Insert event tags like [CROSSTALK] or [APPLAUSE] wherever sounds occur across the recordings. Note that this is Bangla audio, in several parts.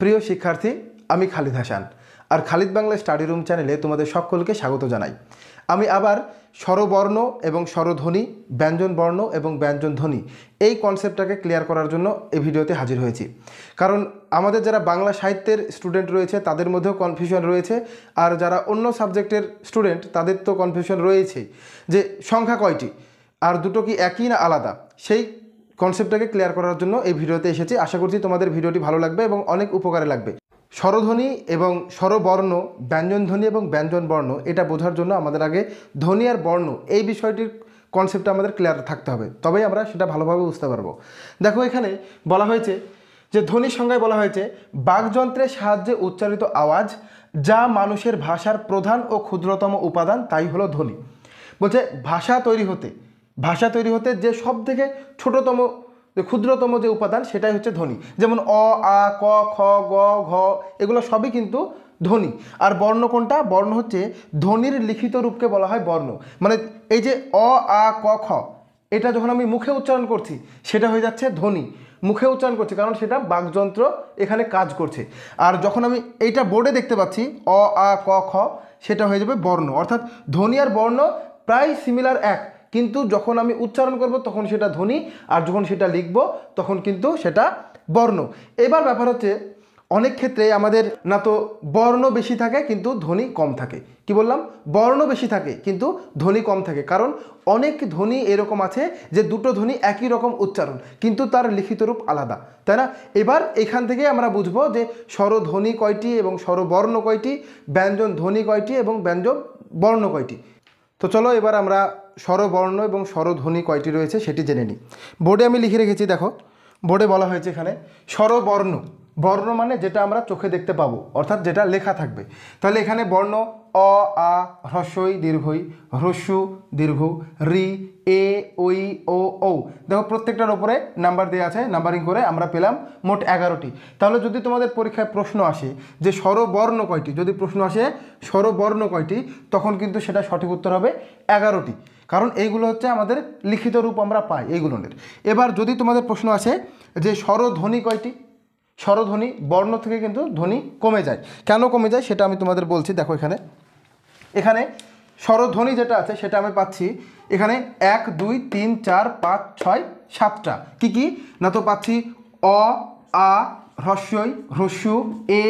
প্রিয় শিক্ষার্থী আমি খালিদ হাসান আর খালিদ বাংলা স্টাডি রুম চ্যানেলে তোমাদের সকলকে স্বাগত জানাই আমি আবার স্বরবর্ণ এবং স্বরধ্বনি ব্যঞ্জনবর্ণ এবং ব্যঞ্জনধ্বনি এই কনসেপ্টটাকে ক্লিয়ার করার জন্য এই ভিডিওতে হাজির হয়েছি কারণ আমাদের যারা বাংলা সাহিত্যের স্টুডেন্ট রয়েছে তাদের মধ্যেও কনফিউশন রয়েছে আর যারা অন্য সাবজেক্টের স্টুডেন্ট তাদের তো কনফিউশন রয়েছেই যে সংখ্যা কয়টি আর দুটো কি একই না আলাদা সেই কনসেপ্টটাকে ক্লিয়ার করার জন্য এই ভিডিওতে এসেছি আশা করছি তোমাদের ভিডিওটি ভালো লাগবে এবং অনেক উপকারে লাগবে স্বরধ্বনি এবং স্বরবর্ণ ব্যঞ্জনধ্বনি এবং ব্যঞ্জনবর্ণ এটা বোঝার জন্য আমাদের আগে ধ্বনি আর বর্ণ এই বিষয়টির কনসেপ্টটা আমাদের ক্লিয়ার থাকতে হবে তবেই আমরা সেটা ভালোভাবে বুঝতে পারবো দেখো এখানে বলা হয়েছে যে ধ্বনির সংজ্ঞায় বলা হয়েছে বাকযন্ত্রের সাহায্যে উচ্চারিত আওয়াজ যা মানুষের ভাষার প্রধান ও ক্ষুদ্রতম উপাদান তাই হলো ধ্বনি বলছে ভাষা তৈরি হতে ভাষা তৈরি হতে যে সব থেকে ছোটোতম যে ক্ষুদ্রতম যে উপাদান সেটাই হচ্ছে ধ্বনি যেমন অ আ ক খ গ ঘ এগুলো সবই কিন্তু ধ্বনি আর বর্ণ কোনটা বর্ণ হচ্ছে ধ্বনির লিখিত রূপকে বলা হয় বর্ণ মানে এই যে অ আ ক খ এটা যখন আমি মুখে উচ্চারণ করছি সেটা হয়ে যাচ্ছে ধ্বনি মুখে উচ্চারণ করছি কারণ সেটা বাকযন্ত্র এখানে কাজ করছে আর যখন আমি এইটা বোর্ডে দেখতে পাচ্ছি অ আ ক খ সেটা হয়ে যাবে বর্ণ অর্থাৎ ধ্বনি আর বর্ণ প্রায় সিমিলার এক কিন্তু যখন আমি উচ্চারণ করব তখন সেটা ধ্বনি আর যখন সেটা লিখব তখন কিন্তু সেটা বর্ণ এবার ব্যাপার হচ্ছে অনেক ক্ষেত্রে আমাদের না তো বর্ণ বেশি থাকে কিন্তু ধ্বনি কম থাকে কি বললাম বর্ণ বেশি থাকে কিন্তু ধ্বনি কম থাকে কারণ অনেক ধ্বনি এরকম আছে যে দুটো ধ্বনি একই রকম উচ্চারণ কিন্তু তার লিখিত রূপ আলাদা তাই না এবার এখান থেকে আমরা বুঝবো যে স্বরধ্বনি কয়টি এবং স্বরবর্ণ কয়টি ব্যঞ্জন ধ্বনি কয়টি এবং ব্যঞ্জন বর্ণ কয়টি তো চলো এবার আমরা স্বরবর্ণ এবং স্বরধ্বনি কয়টি রয়েছে সেটি জেনে নিই বোর্ডে আমি লিখে রেখেছি দেখো বোর্ডে বলা হয়েছে এখানে স্বরবর্ণ বর্ণ মানে যেটা আমরা চোখে দেখতে পাবো অর্থাৎ যেটা লেখা থাকবে তাহলে এখানে বর্ণ অ আ হ্রস্বই দীর্ঘই হ্রস্যু দীর্ঘ রি এ ওই ও ও দেখো প্রত্যেকটার ওপরে নাম্বার দেওয়া আছে নাম্বারিং করে আমরা পেলাম মোট এগারোটি তাহলে যদি তোমাদের পরীক্ষায় প্রশ্ন আসে যে স্বরবর্ণ কয়টি যদি প্রশ্ন আসে স্বরবর্ণ কয়টি তখন কিন্তু সেটা সঠিক উত্তর হবে এগারোটি কারণ এইগুলো হচ্ছে আমাদের লিখিত রূপ আমরা পাই এইগুলোনের এবার যদি তোমাদের প্রশ্ন আসে যে স্বরধ্বনি কয়টি স্বরধ্বনি বর্ণ থেকে কিন্তু ধ্বনি কমে যায় কেন কমে যায় সেটা আমি তোমাদের বলছি দেখো এখানে এখানে স্বরধ্বনি যেটা আছে সেটা আমি পাচ্ছি এখানে এক দুই তিন চার পাঁচ ছয় সাতটা কি কি না তো পাচ্ছি অ আ হ্রস্বই হ্রস্যু এ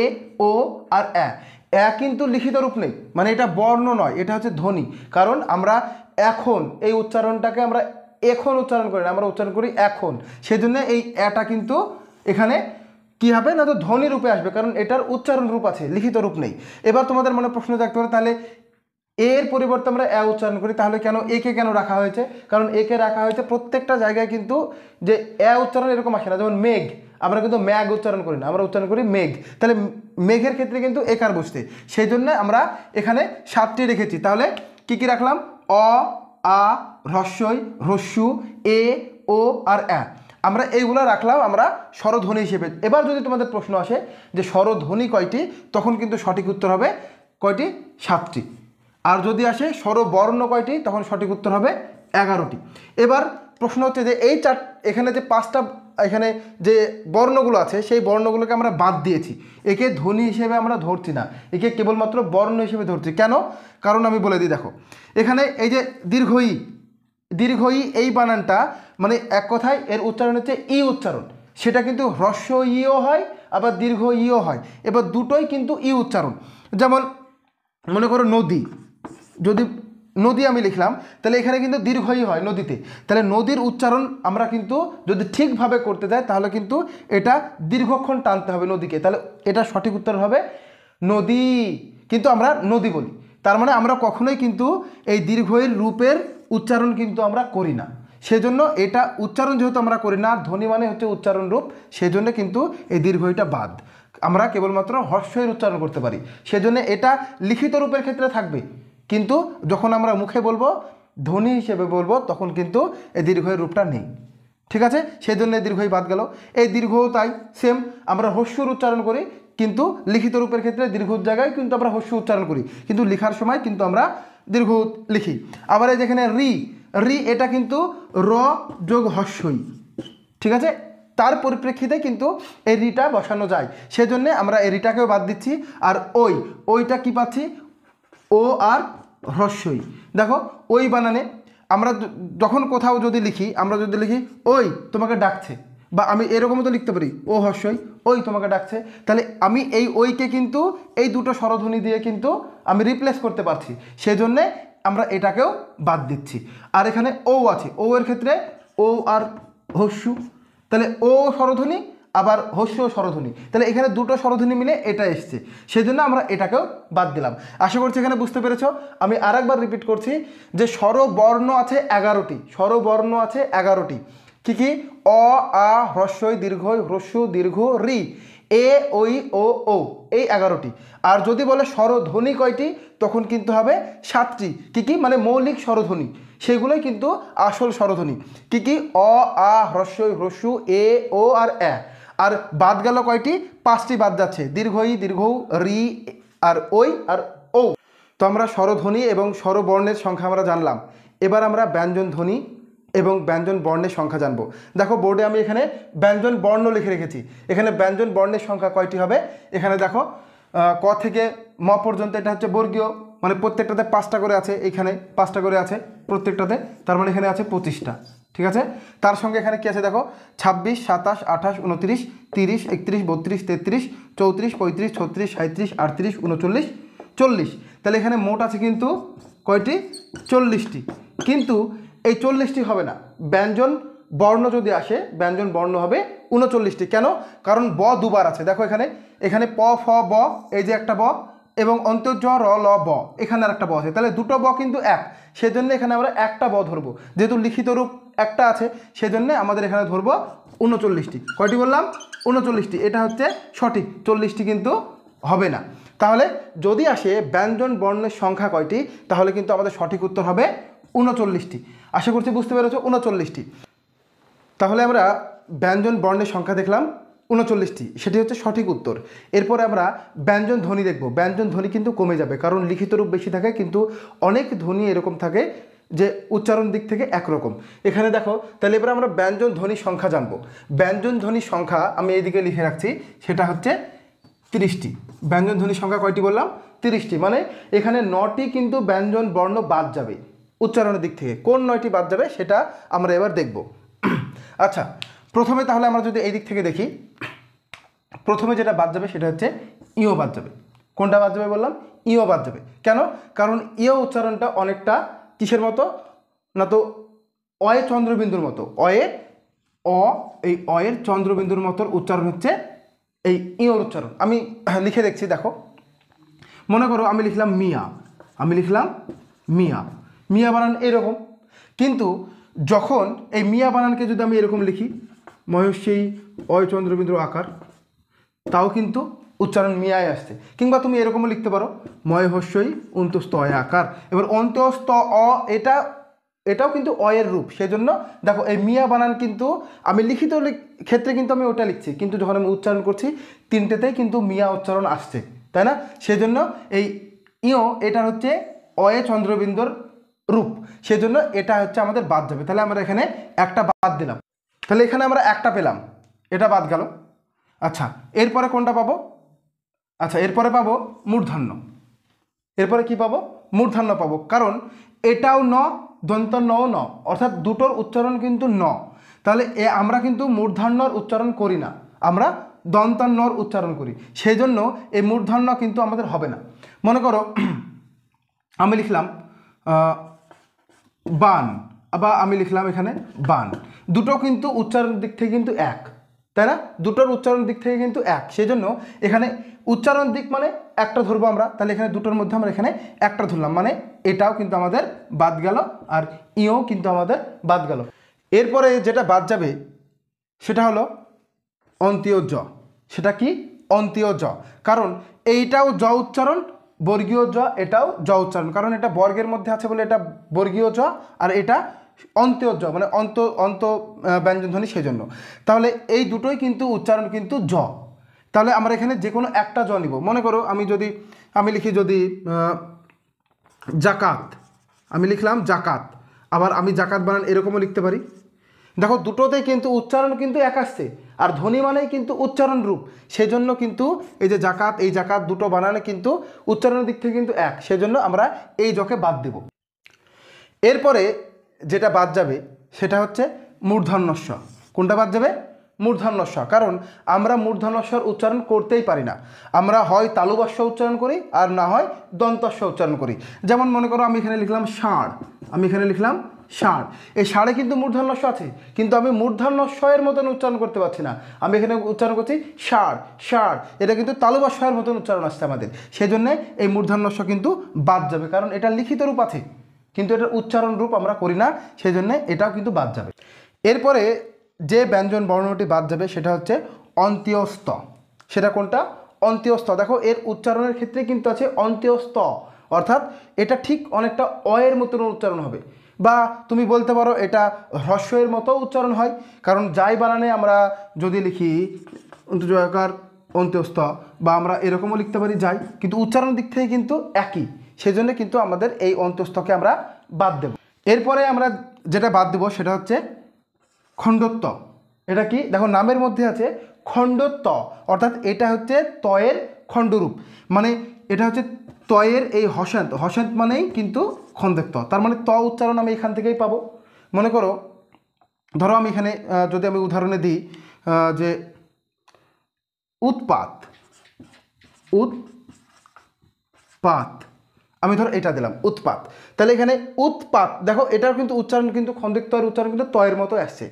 ও আর অ্যা অ্যা কিন্তু লিখিত রূপ নেই মানে এটা বর্ণ নয় এটা হচ্ছে ধ্বনি কারণ আমরা এখন এই উচ্চারণটাকে আমরা এখন উচ্চারণ করি না আমরা উচ্চারণ করি এখন সেজন্য এই অ্যাটা কিন্তু এখানে কী হবে না তো ধ্বনি রূপে আসবে কারণ এটার উচ্চারণ রূপ আছে লিখিত রূপ নেই এবার তোমাদের মনে প্রশ্ন থাকতে পারে তাহলে এর পরিবর্তে আমরা এ উচ্চারণ করি তাহলে কেন একে কেন রাখা হয়েছে কারণ একে রাখা হয়েছে প্রত্যেকটা জায়গায় কিন্তু যে এ উচ্চারণ এরকম আসে না যেমন মেঘ আমরা কিন্তু ম্যাগ উচ্চারণ করি না আমরা উচ্চারণ করি মেঘ তাহলে মেঘের ক্ষেত্রে কিন্তু একার বসতে সেই জন্য আমরা এখানে সাতটি রেখেছি তাহলে কি কি রাখলাম অ আ হ্রস্যই হ্রস্যু এ ও আর অ্যা আমরা এইগুলো রাখলাম আমরা স্বরধ্বনি হিসেবে এবার যদি তোমাদের প্রশ্ন আসে যে স্বরধ্বনি কয়টি তখন কিন্তু সঠিক উত্তর হবে কয়টি সাতটি আর যদি আসে স্বরবর্ণ কয়টি তখন সঠিক উত্তর হবে এগারোটি এবার প্রশ্ন হচ্ছে যে এই চার এখানে যে পাঁচটা এখানে যে বর্ণগুলো আছে সেই বর্ণগুলোকে আমরা বাদ দিয়েছি একে ধ্বনি হিসেবে আমরা ধরছি না একে কেবলমাত্র বর্ণ হিসেবে ধরছি কেন কারণ আমি বলে দিই দেখো এখানে এই যে দীর্ঘই দীর্ঘই এই বানানটা মানে এক কথায় এর উচ্চারণ হচ্ছে ই উচ্চারণ সেটা কিন্তু হ্রস্ব ইও হয় আবার দীর্ঘ ইও হয় এবার দুটোই কিন্তু ই উচ্চারণ যেমন মনে করো নদী যদি নদী আমি লিখলাম তাহলে এখানে কিন্তু দীর্ঘই হয় নদীতে তাহলে নদীর উচ্চারণ আমরা কিন্তু যদি ঠিকভাবে করতে যাই তাহলে কিন্তু এটা দীর্ঘক্ষণ টানতে হবে নদীকে তাহলে এটা সঠিক উত্তর হবে নদী কিন্তু আমরা নদী বলি তার মানে আমরা কখনোই কিন্তু এই দীর্ঘই রূপের উচ্চারণ কিন্তু আমরা করি না সেজন্য এটা উচ্চারণ যেহেতু আমরা করি না ধ্বনি মানে হচ্ছে উচ্চারণ রূপ সেজন্য কিন্তু এই এটা বাদ আমরা কেবলমাত্র হর্ষের উচ্চারণ করতে পারি সেজন্য এটা লিখিত রূপের ক্ষেত্রে থাকবে কিন্তু যখন আমরা মুখে বলবো ধ্বনি হিসেবে বলবো তখন কিন্তু এই দীর্ঘের রূপটা নেই ঠিক আছে সেই জন্য দীর্ঘই বাদ গেল এই দীর্ঘ তাই সেম আমরা হস্যর উচ্চারণ করি কিন্তু লিখিত রূপের ক্ষেত্রে দীর্ঘ জায়গায় কিন্তু আমরা হস্য উচ্চারণ করি কিন্তু লেখার সময় কিন্তু আমরা দীর্ঘ লিখি আবার যেখানে রি রি এটা কিন্তু র যোগ হস্যই ঠিক আছে তার পরিপ্রেক্ষিতে কিন্তু এই রিটা বসানো যায় সেজন্য আমরা এ রিটাকেও বাদ দিচ্ছি আর ওই ওইটা কি পাচ্ছি ও আর হস্যই দেখো ওই বানানে আমরা যখন কোথাও যদি লিখি আমরা যদি লিখি ওই তোমাকে ডাকছে বা আমি এরকমও তো লিখতে পারি ও হস্যই ওই তোমাকে ডাকছে তাহলে আমি এই ওইকে কিন্তু এই দুটো স্বরধ্বনি দিয়ে কিন্তু আমি রিপ্লেস করতে পারছি সেজন্যে আমরা এটাকেও বাদ দিচ্ছি আর এখানে ও আছে ও এর ক্ষেত্রে ও আর হস্যু তাহলে ও স্বরধ্বনি আবার হস্য স্বরধ্বনি তাহলে এখানে দুটো স্বরধ্বনি মিলে এটা এসছে সেজন্য আমরা এটাকেও বাদ দিলাম আশা করছি এখানে বুঝতে পেরেছ আমি আরেকবার রিপিট করছি যে স্বরবর্ণ আছে এগারোটি স্বরবর্ণ আছে এগারোটি কি কি অ আ হ্রস্বই দীর্ঘ হ্রস্ব দীর্ঘ রি এ ওই ও ও এই এগারোটি আর যদি বলে স্বরধ্বনি কয়টি তখন কিন্তু হবে সাতটি কী কী মানে মৌলিক স্বরধ্বনি সেগুলোই কিন্তু আসল স্বরধ্বনি কী কী অ আ হ্রস্ব হ্রস্যু এ ও আর এ আর বাদ গেল কয়টি পাঁচটি বাদ যাচ্ছে দীর্ঘ ই দীর্ঘ রি আর ওই আর ও তো আমরা স্বরধ্বনি এবং স্বরবর্ণের সংখ্যা আমরা জানলাম এবার আমরা ব্যঞ্জন ধ্বনি এবং ব্যঞ্জন বর্ণের সংখ্যা জানব দেখো বোর্ডে আমি এখানে ব্যঞ্জন বর্ণ লিখে রেখেছি এখানে ব্যঞ্জন বর্ণের সংখ্যা কয়টি হবে এখানে দেখো ক থেকে ম পর্যন্ত এটা হচ্ছে বর্গীয় মানে প্রত্যেকটাতে পাঁচটা করে আছে এখানে পাঁচটা করে আছে প্রত্যেকটাতে তার মানে এখানে আছে পঁচিশটা ঠিক আছে তার সঙ্গে এখানে কী আছে দেখো ছাব্বিশ সাতাশ আঠাশ উনত্রিশ তিরিশ একত্রিশ বত্রিশ তেত্রিশ চৌত্রিশ পঁয়ত্রিশ ছত্রিশ সাঁত্রিশ আটত্রিশ উনচল্লিশ চল্লিশ তাহলে এখানে মোট আছে কিন্তু কয়টি চল্লিশটি কিন্তু এই চল্লিশটি হবে না ব্যঞ্জন বর্ণ যদি আসে ব্যঞ্জন বর্ণ হবে উনচল্লিশটি কেন কারণ ব দুবার আছে দেখো এখানে এখানে প ফ ব এই যে একটা ব এবং অন্তর্জ র ল ব এখানে আর একটা ব আছে তাহলে দুটো ব কিন্তু এক সেজন্য এখানে আমরা একটা ব ধরবো যেহেতু লিখিত রূপ একটা আছে সেজন্য আমাদের এখানে ধরবো উনচল্লিশটি কয়টি বললাম উনচল্লিশটি এটা হচ্ছে সঠিক চল্লিশটি কিন্তু হবে না তাহলে যদি আসে ব্যঞ্জন বর্ণের সংখ্যা কয়টি তাহলে কিন্তু আমাদের সঠিক উত্তর হবে উনচল্লিশটি আশা করছি বুঝতে পেরেছ উনচল্লিশটি তাহলে আমরা ব্যঞ্জন বর্ণের সংখ্যা দেখলাম উনচল্লিশটি সেটি হচ্ছে সঠিক উত্তর এরপর আমরা ব্যঞ্জন ধ্বনি দেখব ব্যঞ্জন ধ্বনি কিন্তু কমে যাবে কারণ লিখিত রূপ বেশি থাকে কিন্তু অনেক ধ্বনি এরকম থাকে যে উচ্চারণ দিক থেকে একরকম এখানে দেখো তাহলে এবার আমরা ব্যঞ্জন ধ্বনি সংখ্যা জানব ব্যঞ্জন ধ্বনি সংখ্যা আমি এইদিকে লিখে রাখছি সেটা হচ্ছে তিরিশটি ব্যঞ্জন ধ্বনি সংখ্যা কয়টি বললাম তিরিশটি মানে এখানে নটি কিন্তু ব্যঞ্জন বর্ণ বাদ যাবে উচ্চারণের দিক থেকে কোন নয়টি বাদ যাবে সেটা আমরা এবার দেখব আচ্ছা প্রথমে তাহলে আমরা যদি এই দিক থেকে দেখি প্রথমে যেটা বাদ যাবে সেটা হচ্ছে ইও বাদ যাবে কোনটা বাদ যাবে বললাম ইও বাদ যাবে কেন কারণ ইও উচ্চারণটা অনেকটা কিসের মতো না তো অয়ে চন্দ্রবিন্দুর মতো অয়ে অ এই অয়ের চন্দ্রবিন্দুর মতোর উচ্চারণ হচ্ছে এই ইওর উচ্চারণ আমি লিখে দেখছি দেখো মনে করো আমি লিখলাম মিয়া আমি লিখলাম মিয়া মিয়া বানান এরকম কিন্তু যখন এই মিয়া বানানকে যদি আমি এরকম লিখি মহেশ্বী অয় চন্দ্রবিন্দুর আকার তাও কিন্তু উচ্চারণ মিয়ায় আসছে কিংবা তুমি এরকমও লিখতে পারো ময়হস্যই অন্তস্ত অয় আকার এবার অন্তস্ত অ এটা এটাও কিন্তু অয়ের রূপ সেই জন্য দেখো এই মিয়া বানান কিন্তু আমি লিখিত ক্ষেত্রে কিন্তু আমি ওটা লিখছি কিন্তু যখন আমি উচ্চারণ করছি তিনটেতেই কিন্তু মিয়া উচ্চারণ আসছে তাই না সেজন্য এই ইয় এটা হচ্ছে অয়ে চন্দ্রবিন্দুর রূপ সেজন্য এটা হচ্ছে আমাদের বাদ যাবে তাহলে আমরা এখানে একটা বাদ দিলাম তাহলে এখানে আমরা একটা পেলাম এটা বাদ গেল আচ্ছা এরপরে কোনটা পাবো আচ্ছা এরপরে পাবো মূর্ধন্য এরপরে কি পাবো মূর্ধন্য পাবো কারণ এটাও ন দন্ত ন ন অর্থাৎ দুটোর উচ্চারণ কিন্তু ন তাহলে এ আমরা কিন্তু মূর্ধন্যর উচ্চারণ করি না আমরা দন্তান্নর উচ্চারণ করি সেই জন্য এই মূর্ধন্য কিন্তু আমাদের হবে না মনে করো [CLEARS THROAT] আমি লিখলাম বান বা আমি লিখলাম এখানে বান দুটো কিন্তু উচ্চারণ দিক থেকে কিন্তু এক তাই না দুটোর উচ্চারণ দিক থেকে কিন্তু এক সেই জন্য এখানে উচ্চারণ দিক মানে একটা ধরবো আমরা তাহলে এখানে দুটোর মধ্যে আমরা এখানে একটা ধরলাম মানে এটাও কিন্তু আমাদের বাদ গেল আর ইও কিন্তু আমাদের বাদ গেল এরপরে যেটা বাদ যাবে সেটা হলো অন্তীয় জ সেটা কি অন্তীয় জ কারণ এইটাও জ উচ্চারণ বর্গীয় জ এটাও জ উচ্চারণ কারণ এটা বর্গের মধ্যে আছে বলে এটা বর্গীয় জ আর এটা জ মানে অন্ত অন্ত ব্যঞ্জনধ্বনি সেজন্য তাহলে এই দুটোই কিন্তু উচ্চারণ কিন্তু জ তাহলে আমরা এখানে যে কোনো একটা জ নিব মনে করো আমি যদি আমি লিখি যদি জাকাত আমি লিখলাম জাকাত আবার আমি জাকাত বানান এরকমও লিখতে পারি দেখো দুটোতে কিন্তু উচ্চারণ কিন্তু এক আসছে আর ধ্বনি মানেই কিন্তু উচ্চারণ রূপ সেজন্য কিন্তু এই যে জাকাত এই জাকাত দুটো বানানে কিন্তু উচ্চারণের দিক থেকে কিন্তু এক সেজন্য আমরা এই জকে বাদ দেব এরপরে যেটা বাদ যাবে সেটা হচ্ছে মূর্ধন্যস্ব কোনটা বাদ যাবে মূর্ধান্যস্ব কারণ আমরা মূর্ধান্যস্বর উচ্চারণ করতেই পারি না আমরা হয় তালুবাস্য উচ্চারণ করি আর না হয় দন্তস্ব উচ্চারণ করি যেমন মনে করো আমি এখানে লিখলাম ষাঁড় আমি এখানে লিখলাম ষাঁড় এই ষাঁড়ে কিন্তু মূর্ধান্যস্ব আছে কিন্তু আমি মূর্ধান্যস্বয়ের মতন উচ্চারণ করতে পারছি না আমি এখানে উচ্চারণ করছি ষাঁড় ষাঁড় এটা কিন্তু তালুবাস্বয়ের মতন উচ্চারণ আসছে আমাদের সেই জন্যে এই মূর্ধান্যস্ব কিন্তু বাদ যাবে কারণ এটা লিখিত রূপ আছে কিন্তু এটার উচ্চারণ রূপ আমরা করি না সেই জন্যে এটাও কিন্তু বাদ যাবে এরপরে যে ব্যঞ্জন বর্ণটি বাদ যাবে সেটা হচ্ছে অন্ত্যস্ত সেটা কোনটা অন্ত্যস্ত দেখো এর উচ্চারণের ক্ষেত্রে কিন্তু আছে অন্ত্যস্ত অর্থাৎ এটা ঠিক অনেকটা অয়ের মতন উচ্চারণ হবে বা তুমি বলতে পারো এটা হ্রস্বয়ের মতো উচ্চারণ হয় কারণ যাই বানানে আমরা যদি লিখি জয়াকার অন্ত্যস্ত বা আমরা এরকমও লিখতে পারি যাই কিন্তু উচ্চারণের দিক থেকে কিন্তু একই সেই কিন্তু আমাদের এই অন্ত্যস্তকে আমরা বাদ দেব এরপরে আমরা যেটা বাদ দেব সেটা হচ্ছে খণ্ডত্ব এটা কি দেখো নামের মধ্যে আছে খণ্ডত্ব অর্থাৎ এটা হচ্ছে তয়ের খণ্ডরূপ মানে এটা হচ্ছে তয়ের এই হসন্ত হসান্ত মানেই কিন্তু খন্দত্ব তার মানে ত উচ্চারণ আমি এখান থেকেই পাবো মনে করো ধরো আমি এখানে যদি আমি উদাহরণে দিই যে উৎপাত উৎপাত আমি ধরো এটা দিলাম উৎপাত তাহলে এখানে উৎপাত দেখো এটার কিন্তু উচ্চারণ কিন্তু তয়ের উচ্চারণ কিন্তু তয়ের মতো আসছে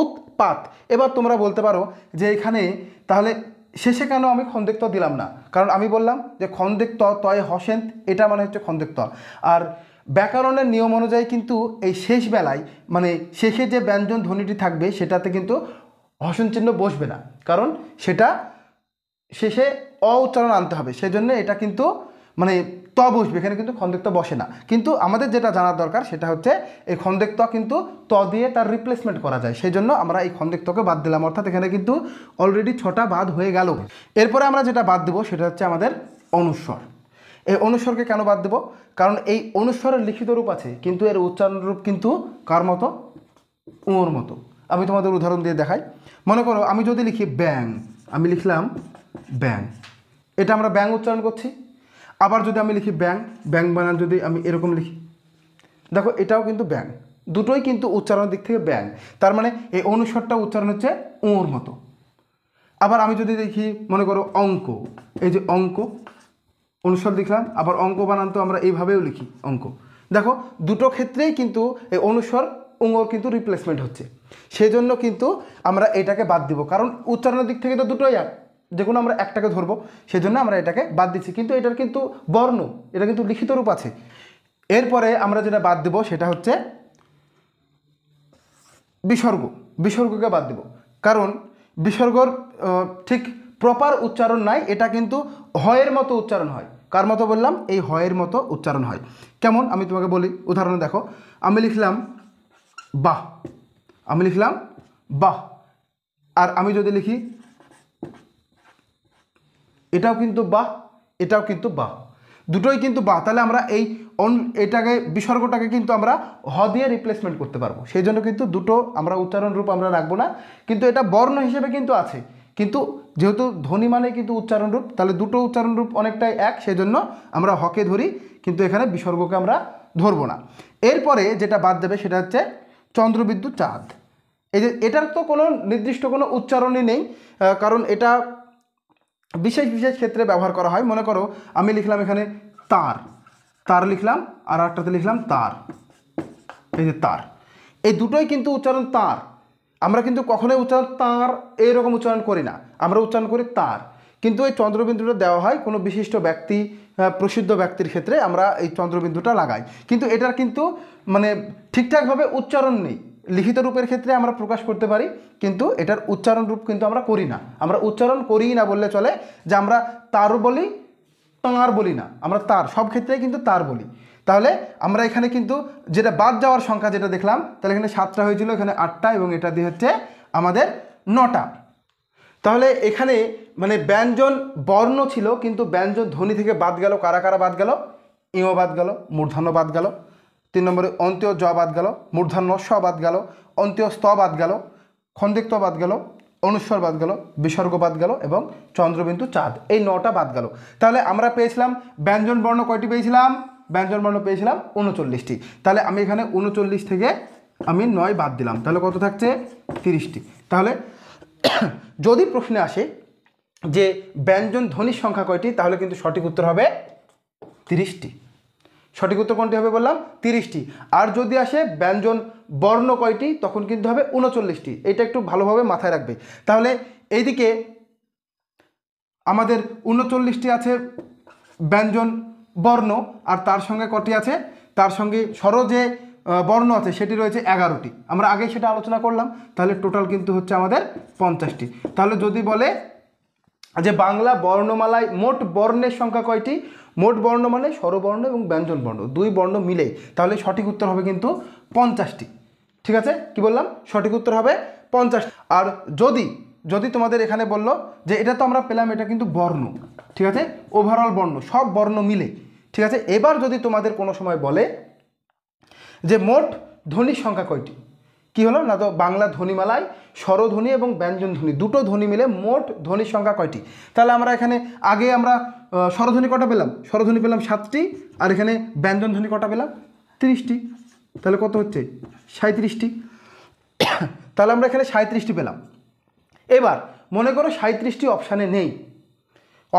উৎপাত এবার তোমরা বলতে পারো যে এখানে তাহলে শেষে কেন আমি খন্দিক্ত দিলাম না কারণ আমি বললাম যে খন্দেক্ত তয় হসেন এটা মানে হচ্ছে খন্দেক্ত আর ব্যাকরণের নিয়ম অনুযায়ী কিন্তু এই শেষ বেলায় মানে শেষে যে ব্যঞ্জন ধ্বনিটি থাকবে সেটাতে কিন্তু হসেন চিহ্ন বসবে না কারণ সেটা শেষে অ উচ্চারণ আনতে হবে সেজন্য এটা কিন্তু মানে ত বসবে এখানে কিন্তু খন্দেক বসে না কিন্তু আমাদের যেটা জানার দরকার সেটা হচ্ছে এই খন্দেক ত কিন্তু ত দিয়ে তার রিপ্লেসমেন্ট করা যায় সেই জন্য আমরা এই খন্দেক তকে বাদ দিলাম অর্থাৎ এখানে কিন্তু অলরেডি ছটা বাদ হয়ে গেল এরপরে আমরা যেটা বাদ দেবো সেটা হচ্ছে আমাদের অনুস্বর এই অনুস্বরকে কেন বাদ দেবো কারণ এই অনুস্বরের লিখিত রূপ আছে কিন্তু এর উচ্চারণ রূপ কিন্তু কার মতো উঁর মতো আমি তোমাদের উদাহরণ দিয়ে দেখাই মনে করো আমি যদি লিখি ব্যাং আমি লিখলাম ব্যাং এটা আমরা ব্যাং উচ্চারণ করছি আবার যদি আমি লিখি ব্যাং ব্যাং বানান যদি আমি এরকম লিখি দেখো এটাও কিন্তু ব্যাং দুটোই কিন্তু উচ্চারণের দিক থেকে ব্যাং তার মানে এই অনুস্বরটা উচ্চারণ হচ্ছে উঁর মতো আবার আমি যদি দেখি মনে করো অঙ্ক এই যে অঙ্ক অনুস্বর লিখলাম আবার অঙ্ক বানান তো আমরা এইভাবেও লিখি অঙ্ক দেখো দুটো ক্ষেত্রেই কিন্তু এই অনুস্বর উঙ্গর কিন্তু রিপ্লেসমেন্ট হচ্ছে সেই জন্য কিন্তু আমরা এটাকে বাদ দিব কারণ উচ্চারণের দিক থেকে তো দুটোই এক যে কোনো আমরা একটাকে ধরবো সেই জন্য আমরা এটাকে বাদ দিচ্ছি কিন্তু এটার কিন্তু বর্ণ এটা কিন্তু লিখিত রূপ আছে এরপরে আমরা যেটা বাদ দেব সেটা হচ্ছে বিসর্গ বিসর্গকে বাদ দেব কারণ বিসর্গর ঠিক প্রপার উচ্চারণ নাই এটা কিন্তু হয়ের মতো উচ্চারণ হয় কার মতো বললাম এই হয়ের মতো উচ্চারণ হয় কেমন আমি তোমাকে বলি উদাহরণ দেখো আমি লিখলাম বাহ আমি লিখলাম বাহ আর আমি যদি লিখি এটাও কিন্তু বা এটাও কিন্তু বা দুটোই কিন্তু বা তাহলে আমরা এই অন এটাকে বিসর্গটাকে কিন্তু আমরা হ দিয়ে রিপ্লেসমেন্ট করতে পারবো সেই জন্য কিন্তু দুটো আমরা উচ্চারণ রূপ আমরা রাখবো না কিন্তু এটা বর্ণ হিসেবে কিন্তু আছে কিন্তু যেহেতু ধ্বনি মানে কিন্তু উচ্চারণ রূপ তাহলে দুটো উচ্চারণ রূপ অনেকটাই এক সেই জন্য আমরা হকে ধরি কিন্তু এখানে বিসর্গকে আমরা ধরবো না এরপরে যেটা বাদ দেবে সেটা হচ্ছে চন্দ্রবিদ্যুৎ চাঁদ এই যে এটার তো কোনো নির্দিষ্ট কোনো উচ্চারণই নেই কারণ এটা বিশেষ বিশেষ ক্ষেত্রে ব্যবহার করা হয় মনে করো আমি লিখলাম এখানে তার তার লিখলাম আর একটাতে লিখলাম তার এই যে তার এই দুটোই কিন্তু উচ্চারণ তার আমরা কিন্তু কখনোই উচ্চারণ তার এইরকম উচ্চারণ করি না আমরা উচ্চারণ করি তার কিন্তু এই চন্দ্রবিন্দুটা দেওয়া হয় কোনো বিশিষ্ট ব্যক্তি প্রসিদ্ধ ব্যক্তির ক্ষেত্রে আমরা এই চন্দ্রবিন্দুটা লাগাই কিন্তু এটার কিন্তু মানে ঠিকঠাকভাবে উচ্চারণ নেই লিখিত রূপের ক্ষেত্রে আমরা প্রকাশ করতে পারি কিন্তু এটার উচ্চারণ রূপ কিন্তু আমরা করি না আমরা উচ্চারণ করি না বললে চলে যে আমরা তার বলি তাঁর বলি না আমরা তার সব ক্ষেত্রে কিন্তু তার বলি তাহলে আমরা এখানে কিন্তু যেটা বাদ যাওয়ার সংখ্যা যেটা দেখলাম তাহলে এখানে সাতটা হয়েছিল এখানে আটটা এবং এটা দিয়ে হচ্ছে আমাদের নটা তাহলে এখানে মানে ব্যঞ্জন বর্ণ ছিল কিন্তু ব্যঞ্জন ধ্বনি থেকে বাদ গেল কারা কারা বাদ গেল ইও বাদ গেল মূর্ধন্য বাদ গেল তিন নম্বরে অন্ত্য জ বাদ গেল মূর্ধান্য স বাদ গেল অন্ত্য স্ত বাদ গেল খন্দিক্ত বাদ গেল অনুস্বর বাদ গেল বিসর্গ বাদ গেল এবং চন্দ্রবিন্দু চাঁদ এই নটা বাদ গেল তাহলে আমরা পেয়েছিলাম ব্যঞ্জন বর্ণ কয়টি পেয়েছিলাম ব্যঞ্জন বর্ণ পেয়েছিলাম উনচল্লিশটি তাহলে আমি এখানে উনচল্লিশ থেকে আমি নয় বাদ দিলাম তাহলে কত থাকছে তিরিশটি তাহলে [COUGHS] যদি প্রশ্নে আসে যে ব্যঞ্জন ধ্বনির সংখ্যা কয়টি তাহলে কিন্তু সঠিক উত্তর হবে তিরিশটি সঠিক উত্তর কোনটি হবে বললাম তিরিশটি আর যদি আসে ব্যঞ্জন বর্ণ কয়টি তখন কিন্তু হবে উনচল্লিশটি এটা একটু ভালোভাবে মাথায় রাখবে তাহলে এইদিকে আমাদের উনচল্লিশটি আছে ব্যঞ্জন বর্ণ আর তার সঙ্গে কটি আছে তার সঙ্গে সরো যে বর্ণ আছে সেটি রয়েছে এগারোটি আমরা আগে সেটা আলোচনা করলাম তাহলে টোটাল কিন্তু হচ্ছে আমাদের পঞ্চাশটি তাহলে যদি বলে যে বাংলা বর্ণমালায় মোট বর্ণের সংখ্যা কয়টি মোট বর্ণ মানে স্বরবর্ণ এবং ব্যঞ্জন বর্ণ দুই বর্ণ মিলে তাহলে সঠিক উত্তর হবে কিন্তু পঞ্চাশটি ঠিক আছে কি বললাম সঠিক উত্তর হবে পঞ্চাশ আর যদি যদি তোমাদের এখানে বললো যে এটা তো আমরা পেলাম এটা কিন্তু বর্ণ ঠিক আছে ওভারঅল বর্ণ সব বর্ণ মিলে ঠিক আছে এবার যদি তোমাদের কোনো সময় বলে যে মোট ধ্বনির সংখ্যা কয়টি কি হলো না তো বাংলা ধ্বনিমালায় স্বরধ্বনি এবং ব্যঞ্জন ধ্বনি দুটো ধ্বনি মিলে মোট ধ্বনির সংখ্যা কয়টি তাহলে আমরা এখানে আগে আমরা স্বরধ্বনি কটা পেলাম স্বরধ্বনি পেলাম সাতটি আর এখানে ব্যঞ্জন ধ্বনি কটা পেলাম তিরিশটি তাহলে কত হচ্ছে সাঁত্রিশটি [COUGHS] তাহলে আমরা এখানে সাঁত্রিশটি পেলাম এবার মনে করো সাঁত্রিশটি অপশানে নেই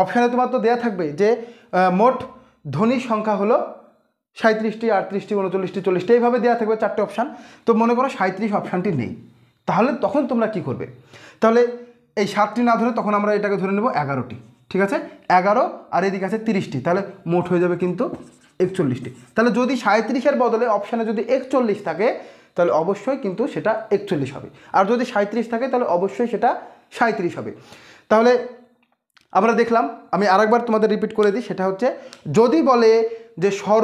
অপশানে তোমার তো দেয়া থাকবে যে মোট ধ্বনির সংখ্যা হলো সাঁত্রিশটি আটত্রিশটি উনচল্লিশটি চল্লিশটি এইভাবে দেওয়া থাকবে চারটে অপশান তো মনে করো সাঁত্রিশ অপশানটি নেই তাহলে তখন তোমরা কি করবে তাহলে এই সাতটি না ধরে তখন আমরা এটাকে ধরে নেব এগারোটি ঠিক আছে এগারো আর এদিকে আছে তিরিশটি তাহলে মোট হয়ে যাবে কিন্তু একচল্লিশটি তাহলে যদি সাঁত্রিশের বদলে অপশানে যদি একচল্লিশ থাকে তাহলে অবশ্যই কিন্তু সেটা একচল্লিশ হবে আর যদি সাঁত্রিশ থাকে তাহলে অবশ্যই সেটা সাঁত্রিশ হবে তাহলে আমরা দেখলাম আমি আরেকবার তোমাদের রিপিট করে দিই সেটা হচ্ছে যদি বলে যে স্বর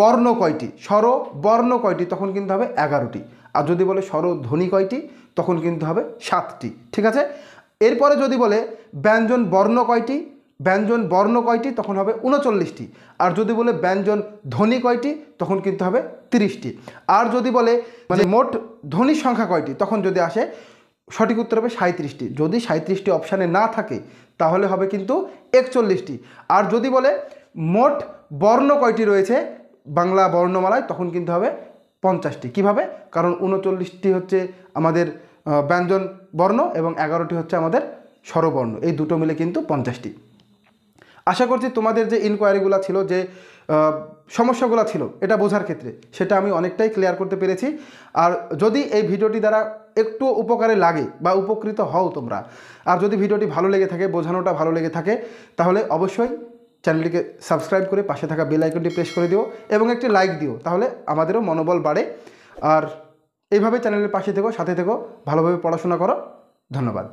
বর্ণ কয়টি স্বর বর্ণ কয়টি তখন কিন্তু হবে এগারোটি আর যদি বলে স্বর ধ্বনি কয়টি তখন কিন্তু হবে সাতটি ঠিক আছে এরপরে যদি বলে ব্যঞ্জন বর্ণ কয়টি ব্যঞ্জন বর্ণ কয়টি তখন হবে উনচল্লিশটি আর যদি বলে ব্যঞ্জন ধ্বনি কয়টি তখন কিন্তু হবে তিরিশটি আর যদি বলে মানে মোট ধ্বনির সংখ্যা কয়টি তখন যদি আসে সঠিক উত্তর হবে সাঁত্রিশটি যদি সাঁত্রিশটি অপশানে না থাকে তাহলে হবে কিন্তু একচল্লিশটি আর যদি বলে মোট বর্ণ কয়টি রয়েছে বাংলা বর্ণমালায় তখন কিন্তু হবে পঞ্চাশটি কিভাবে কারণ উনচল্লিশটি হচ্ছে আমাদের ব্যঞ্জন বর্ণ এবং এগারোটি হচ্ছে আমাদের স্বরবর্ণ এই দুটো মিলে কিন্তু পঞ্চাশটি আশা করছি তোমাদের যে ইনকোয়ারিগুলো ছিল যে সমস্যাগুলো ছিল এটা বোঝার ক্ষেত্রে সেটা আমি অনেকটাই ক্লিয়ার করতে পেরেছি আর যদি এই ভিডিওটি দ্বারা একটু উপকারে লাগে বা উপকৃত হও তোমরা আর যদি ভিডিওটি ভালো লেগে থাকে বোঝানোটা ভালো লেগে থাকে তাহলে অবশ্যই চ্যানেলটিকে সাবস্ক্রাইব করে পাশে থাকা বেল আইকনটি প্রেস করে দিও এবং একটি লাইক দিও তাহলে আমাদেরও মনোবল বাড়ে আর এইভাবে চ্যানেলের পাশে থেকো সাথে থেকো ভালোভাবে পড়াশোনা করো ধন্যবাদ